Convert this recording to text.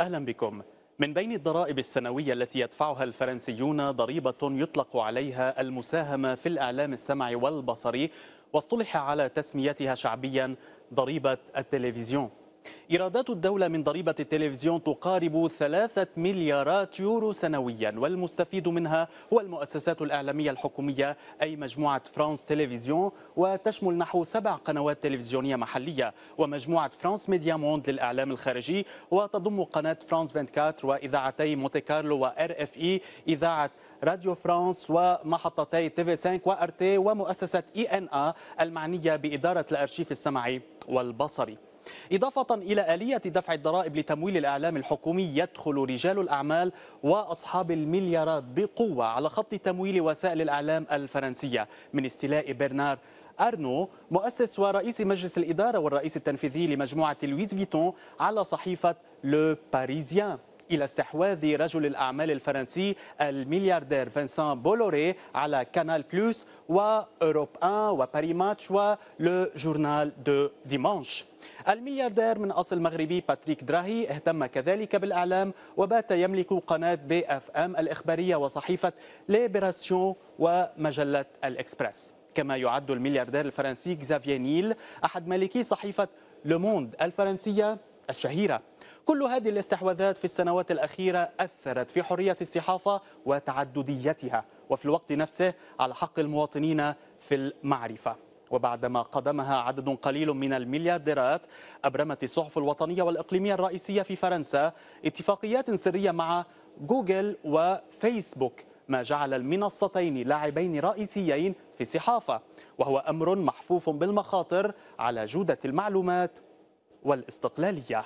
أهلا بكم من بين الضرائب السنوية التي يدفعها الفرنسيون ضريبة يطلق عليها المساهمة في الإعلام السمعي والبصري واصطلح على تسميتها شعبيا ضريبة التلفزيون إيرادات الدولة من ضريبة التلفزيون تقارب ثلاثة مليارات يورو سنويا والمستفيد منها هو المؤسسات الإعلامية الحكومية أي مجموعة فرانس تلفزيون وتشمل نحو سبع قنوات تلفزيونية محلية ومجموعة فرانس ميديا موند للإعلام الخارجي وتضم قناة فرانس 24 وإذاعتي مونتي كارلو وآر اف اي إذاعة راديو فرانس ومحطتي تي في 5 وارتي ومؤسسة اي ان ا المعنية بإدارة الأرشيف السمعي والبصري إضافة إلى آلية دفع الضرائب لتمويل الإعلام الحكومي يدخل رجال الأعمال وأصحاب المليارات بقوة على خط تمويل وسائل الإعلام الفرنسية من استيلاء برنار أرنو مؤسس ورئيس مجلس الإدارة والرئيس التنفيذي لمجموعة لويس فيتون على صحيفة لو باريزيان إلى استحواذ رجل الأعمال الفرنسي الملياردير فانسان بولوري على كانال بلوس وأوروب 1 وباري ماتش ولو جورنال دو ديمانش الملياردير من أصل مغربي باتريك دراهي اهتم كذلك بالإعلام وبات يملك قناة بي اف ام الإخبارية وصحيفة ليبراسيون ومجلة الإكسبرس كما يعد الملياردير الفرنسي كزافيانيل أحد مالكي صحيفة لوموند الفرنسية الشهيرة كل هذه الاستحواذات في السنوات الأخيرة أثرت في حرية الصحافة وتعدديتها وفي الوقت نفسه على حق المواطنين في المعرفة وبعدما قدمها عدد قليل من المليارديرات أبرمت الصحف الوطنية والإقليمية الرئيسية في فرنسا اتفاقيات سرية مع جوجل وفيسبوك ما جعل المنصتين لاعبين رئيسيين في الصحافة وهو أمر محفوف بالمخاطر على جودة المعلومات والاستقلالية